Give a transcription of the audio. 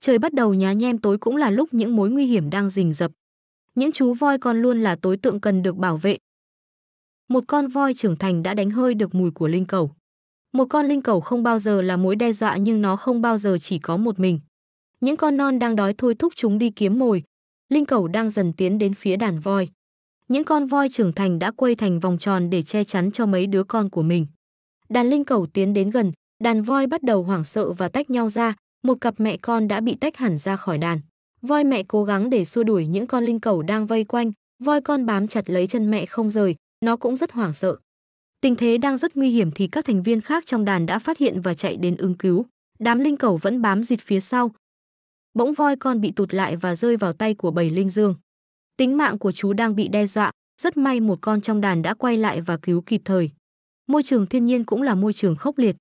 trời bắt đầu nhá nhem tối cũng là lúc những mối nguy hiểm đang rình rập. Những chú voi con luôn là tối tượng cần được bảo vệ. Một con voi trưởng thành đã đánh hơi được mùi của linh cầu. Một con linh cầu không bao giờ là mối đe dọa nhưng nó không bao giờ chỉ có một mình. Những con non đang đói thôi thúc chúng đi kiếm mồi. Linh cầu đang dần tiến đến phía đàn voi. Những con voi trưởng thành đã quây thành vòng tròn để che chắn cho mấy đứa con của mình. Đàn linh cầu tiến đến gần, đàn voi bắt đầu hoảng sợ và tách nhau ra, một cặp mẹ con đã bị tách hẳn ra khỏi đàn. Voi mẹ cố gắng để xua đuổi những con linh cầu đang vây quanh, voi con bám chặt lấy chân mẹ không rời, nó cũng rất hoảng sợ. Tình thế đang rất nguy hiểm thì các thành viên khác trong đàn đã phát hiện và chạy đến ứng cứu. Đám linh cầu vẫn bám dịt phía sau. Bỗng voi con bị tụt lại và rơi vào tay của bầy linh dương. Tính mạng của chú đang bị đe dọa, rất may một con trong đàn đã quay lại và cứu kịp thời. Môi trường thiên nhiên cũng là môi trường khốc liệt,